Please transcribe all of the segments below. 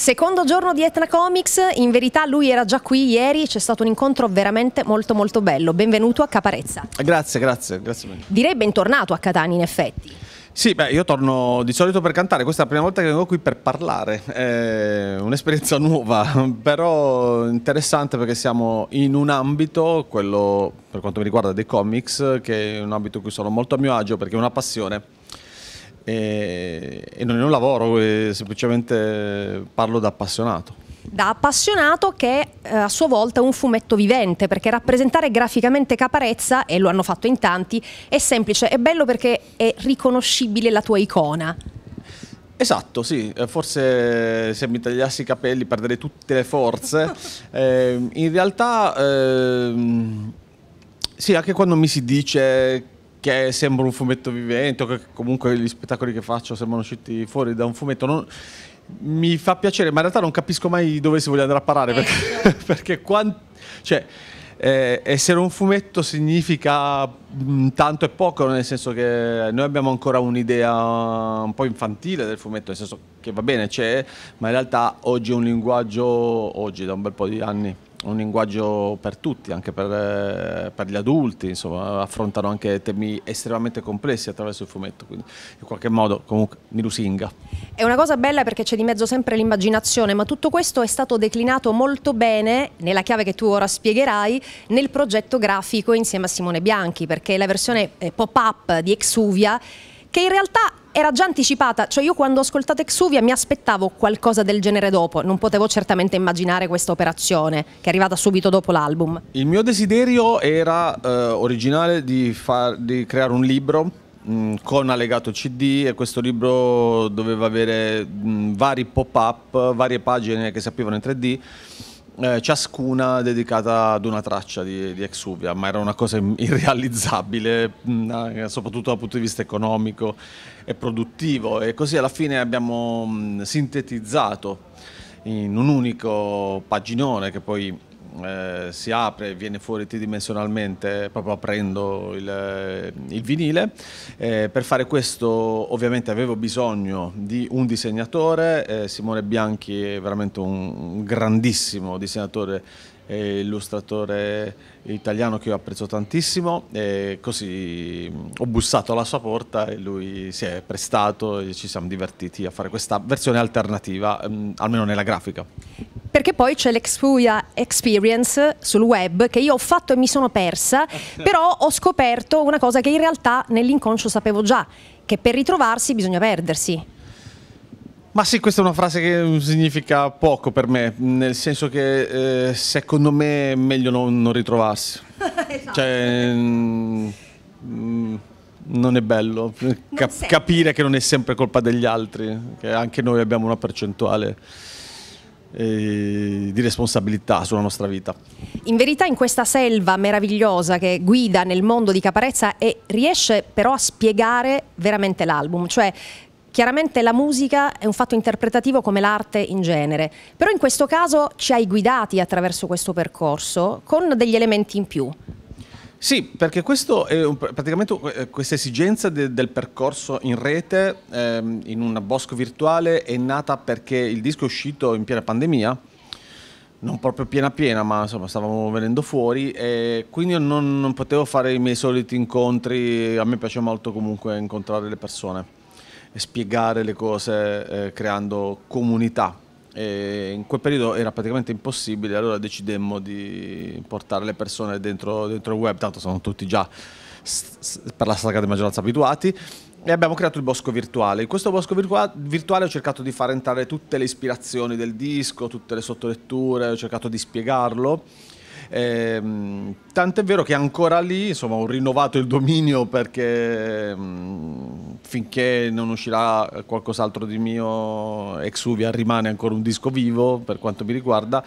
Secondo giorno di Etna Comics, in verità lui era già qui ieri, c'è stato un incontro veramente molto molto bello. Benvenuto a Caparezza. Grazie, grazie, grazie. Direi bentornato a Catania in effetti. Sì, beh, io torno di solito per cantare, questa è la prima volta che vengo qui per parlare, è un'esperienza nuova, però interessante perché siamo in un ambito, quello per quanto mi riguarda dei comics, che è un ambito in cui sono molto a mio agio perché è una passione e, e non, un lavoro, semplicemente parlo da appassionato da appassionato che eh, a sua volta è un fumetto vivente, perché rappresentare graficamente Caparezza, e lo hanno fatto in tanti, è semplice, è bello perché è riconoscibile la tua icona. Esatto, sì, eh, forse se mi tagliassi i capelli perderei tutte le forze. eh, in realtà, eh, sì, anche quando mi si dice che sembra un fumetto vivente o che comunque gli spettacoli che faccio sembrano usciti fuori da un fumetto. Non, mi fa piacere, ma in realtà non capisco mai dove si voglia andare a parare perché, eh, esatto. perché quant, cioè, eh, essere un fumetto significa mh, mm, tanto e poco, nel senso che noi abbiamo ancora un'idea un po' infantile del fumetto, nel senso che va bene, c'è, ma in realtà oggi è un linguaggio, oggi da un bel po' di anni, un linguaggio per tutti, anche per, eh, per gli adulti, insomma, affrontano anche temi estremamente complessi attraverso il fumetto, quindi in qualche modo comunque mi lusinga. È una cosa bella perché c'è di mezzo sempre l'immaginazione, ma tutto questo è stato declinato molto bene, nella chiave che tu ora spiegherai, nel progetto grafico insieme a Simone Bianchi, perché la versione eh, pop-up di Exuvia che in realtà era già anticipata, cioè io quando ho ascoltato Exuvia mi aspettavo qualcosa del genere dopo, non potevo certamente immaginare questa operazione che è arrivata subito dopo l'album. Il mio desiderio era eh, originale di, far, di, creare un libro mh, mm, con allegato CD e questo libro doveva avere mh, mm, vari pop-up, varie pagine che si aprivano in 3D eh, ciascuna dedicata ad una traccia di, di, Exuvia, ma era una cosa irrealizzabile, mm, eh, soprattutto dal punto di vista economico e produttivo. E così alla fine abbiamo mm, sintetizzato in un unico paginone che poi eh, si apre e viene fuori tridimensionalmente, proprio aprendo il, eh, il vinile. Eh, per fare questo ovviamente avevo bisogno di un disegnatore, eh, Simone Bianchi è veramente un, un grandissimo disegnatore e illustratore italiano che io apprezzo tantissimo e così ho bussato alla sua porta e lui si è prestato e ci siamo divertiti a fare questa versione alternativa, almeno nella grafica perché poi c'è l'Expuia Experience sul web che io ho fatto e mi sono persa, ah, certo. però ho scoperto una cosa che in realtà nell'inconscio sapevo già, che per ritrovarsi bisogna perdersi. Ma sì, questa è una frase che significa poco per me, nel senso che eh, secondo me è meglio non, non ritrovarsi. esatto. Cioè, esatto. mm, non è bello non Cap- capire che non è sempre colpa degli altri, che anche noi abbiamo una percentuale di responsabilità sulla nostra vita. In verità in questa selva meravigliosa che guida nel mondo di Caparezza e riesce però a spiegare veramente l'album, cioè chiaramente la musica è un fatto interpretativo come l'arte in genere, però in questo caso ci hai guidati attraverso questo percorso con degli elementi in più. Sì, perché questo è un, praticamente eh, questa esigenza de, del percorso in rete, ehm, in un bosco virtuale, è nata perché il disco è uscito in piena pandemia, non proprio piena piena, ma insomma stavamo venendo fuori e quindi io non, non potevo fare i miei soliti incontri, a me piace molto comunque incontrare le persone e spiegare le cose eh, creando comunità e in quel periodo era praticamente impossibile, allora decidemmo di portare le persone dentro, dentro il web, tanto sono tutti già per la stragrande maggioranza abituati e abbiamo creato il bosco virtuale. In questo bosco virtua virtuale ho cercato di far entrare tutte le ispirazioni del disco, tutte le sottoletture, ho cercato di spiegarlo. Ehm, tant'è vero che ancora lì, insomma, ho rinnovato il dominio perché mh, mm, finché non uscirà qualcos'altro di mio, Exuvia rimane ancora un disco vivo per quanto mi riguarda.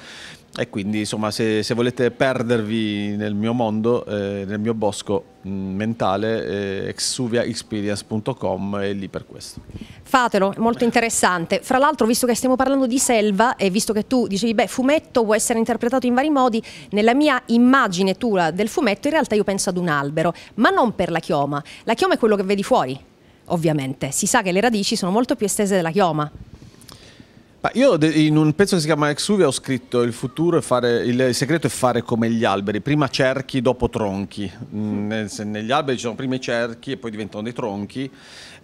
E quindi insomma se, se volete perdervi nel mio mondo, eh, nel mio bosco mh, mm, mentale, eh, exuviaexperience.com è lì per questo. Fatelo, è molto interessante. Fra l'altro visto che stiamo parlando di selva e visto che tu dicevi beh fumetto può essere interpretato in vari modi, nella mia immagine tua del fumetto in realtà io penso ad un albero, ma non per la chioma. La chioma è quello che vedi fuori, ovviamente. Si sa che le radici sono molto più estese della chioma. io in un pezzo che si chiama Exuvia ho scritto il futuro è fare, il segreto è fare come gli alberi, prima cerchi, dopo tronchi. Mm, negli alberi ci sono prima i cerchi e poi diventano dei tronchi.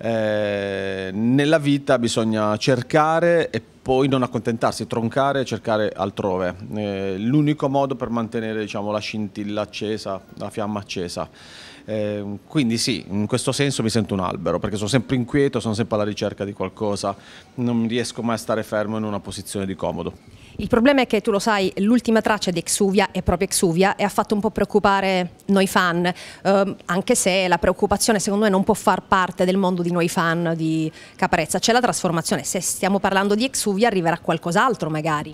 Eh, nella vita bisogna cercare e poi poi non accontentarsi, troncare e cercare altrove. Eh, l'unico modo per mantenere diciamo, la scintilla accesa, la fiamma accesa. Eh, quindi sì, in questo senso mi sento un albero, perché sono sempre inquieto, sono sempre alla ricerca di qualcosa, non riesco mai a stare fermo in una posizione di comodo. Il problema è che tu lo sai, l'ultima traccia di Exuvia è proprio Exuvia e ha fatto un po' preoccupare noi fan, ehm, anche se la preoccupazione secondo me non può far parte del mondo di noi fan di Caparezza, c'è la trasformazione, se stiamo parlando di Exuvia arriverà qualcos'altro magari.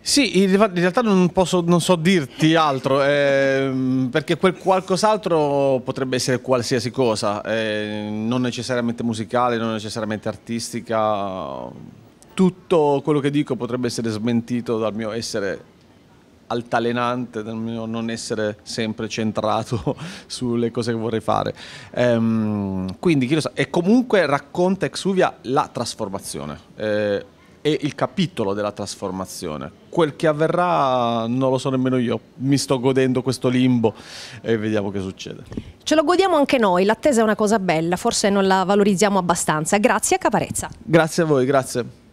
Sì, in realtà non, posso, non so dirti altro, eh, perché quel qualcos'altro potrebbe essere qualsiasi cosa, eh, non necessariamente musicale, non necessariamente artistica tutto quello che dico potrebbe essere smentito dal mio essere altalenante, dal mio non essere sempre centrato sulle cose che vorrei fare. Ehm, quindi chi lo sa, e comunque racconta Exuvia la trasformazione. Eh, e il capitolo della trasformazione. Quel che avverrà non lo so nemmeno io, mi sto godendo questo limbo e vediamo che succede. Ce lo godiamo anche noi, l'attesa è una cosa bella, forse non la valorizziamo abbastanza. Grazie a Caparezza. Grazie a voi, grazie.